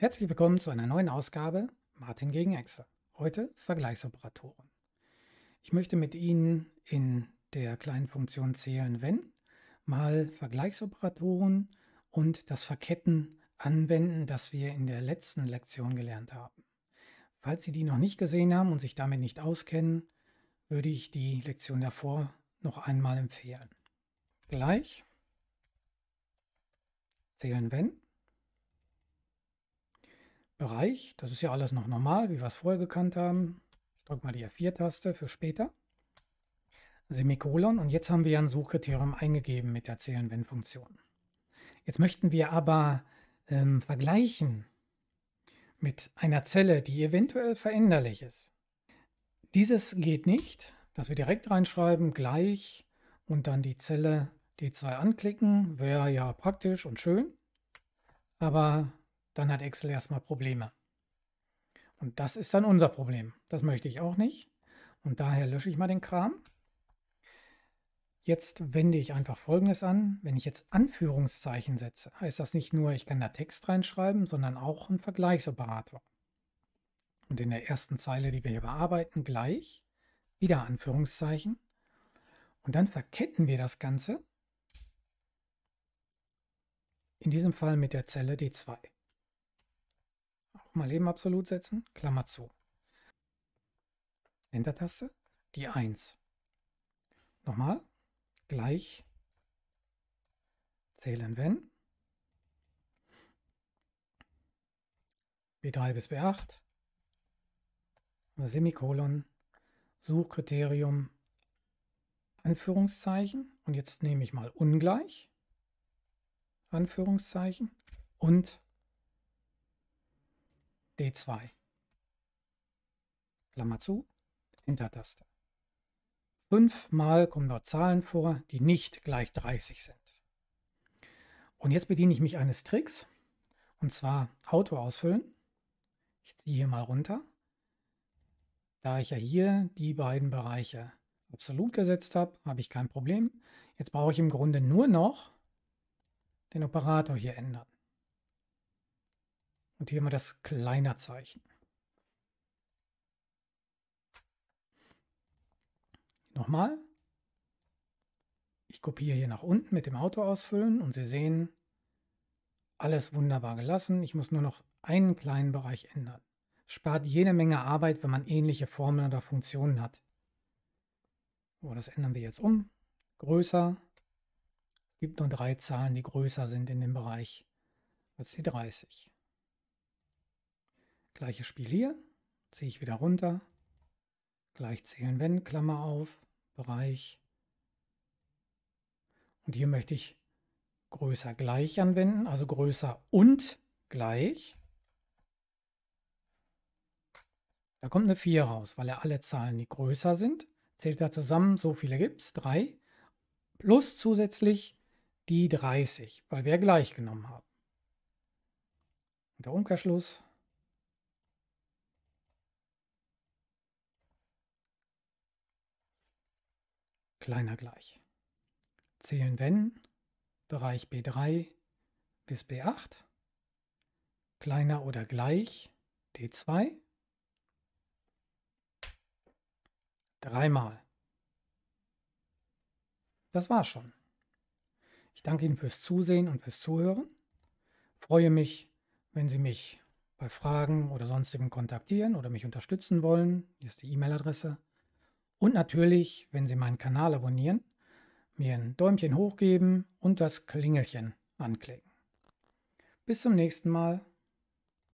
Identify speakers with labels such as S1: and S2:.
S1: Herzlich willkommen zu einer neuen Ausgabe Martin gegen Excel. Heute Vergleichsoperatoren. Ich möchte mit Ihnen in der kleinen Funktion zählen, wenn mal Vergleichsoperatoren und das Verketten anwenden, das wir in der letzten Lektion gelernt haben. Falls Sie die noch nicht gesehen haben und sich damit nicht auskennen, würde ich die Lektion davor noch einmal empfehlen. Gleich zählen, wenn Bereich. Das ist ja alles noch normal, wie wir es vorher gekannt haben. Ich drücke mal die F4-Taste für später. Semikolon und jetzt haben wir ein Suchkriterium eingegeben mit der Zählen-Wenn-Funktion. Jetzt möchten wir aber ähm, vergleichen mit einer Zelle, die eventuell veränderlich ist. Dieses geht nicht, dass wir direkt reinschreiben, gleich und dann die Zelle D2 anklicken, wäre ja praktisch und schön. Aber dann hat Excel erstmal Probleme. Und das ist dann unser Problem. Das möchte ich auch nicht. Und daher lösche ich mal den Kram. Jetzt wende ich einfach Folgendes an. Wenn ich jetzt Anführungszeichen setze, heißt das nicht nur, ich kann da Text reinschreiben, sondern auch einen Vergleichsoperator. Und in der ersten Zeile, die wir hier bearbeiten, gleich wieder Anführungszeichen. Und dann verketten wir das Ganze, in diesem Fall mit der Zelle D2 mal eben absolut setzen, Klammer zu. Enter-Taste, die 1. Nochmal, gleich zählen wenn. B3 bis B8, Semikolon, Suchkriterium, Anführungszeichen und jetzt nehme ich mal ungleich, Anführungszeichen und D2. Klammer zu, Enter-Taste. Fünfmal kommen dort Zahlen vor, die nicht gleich 30 sind. Und jetzt bediene ich mich eines Tricks, und zwar Auto ausfüllen. Ich ziehe hier mal runter. Da ich ja hier die beiden Bereiche absolut gesetzt habe, habe ich kein Problem. Jetzt brauche ich im Grunde nur noch den Operator hier ändern. Und hier immer das kleiner Zeichen. Nochmal. Ich kopiere hier nach unten mit dem Auto ausfüllen und Sie sehen, alles wunderbar gelassen. Ich muss nur noch einen kleinen Bereich ändern. Spart jede Menge Arbeit, wenn man ähnliche Formeln oder Funktionen hat. So, das ändern wir jetzt um. Größer. Es gibt nur drei Zahlen, die größer sind in dem Bereich als die 30. Gleiches Spiel hier. Ziehe ich wieder runter. Gleich zählen, wenn, Klammer auf, Bereich. Und hier möchte ich größer gleich anwenden, also größer und gleich. Da kommt eine 4 raus, weil er alle Zahlen, die größer sind, zählt da zusammen, so viele gibt es, 3, plus zusätzlich die 30, weil wir gleich genommen haben. Und der Umkehrschluss kleiner gleich. Zählen wenn Bereich B3 bis B8 kleiner oder gleich D2 dreimal. Das war's schon. Ich danke Ihnen fürs Zusehen und fürs Zuhören. Freue mich, wenn Sie mich bei Fragen oder sonstigen kontaktieren oder mich unterstützen wollen. Hier ist die E-Mail-Adresse und natürlich, wenn Sie meinen Kanal abonnieren, mir ein Däumchen hochgeben und das Klingelchen anklicken. Bis zum nächsten Mal.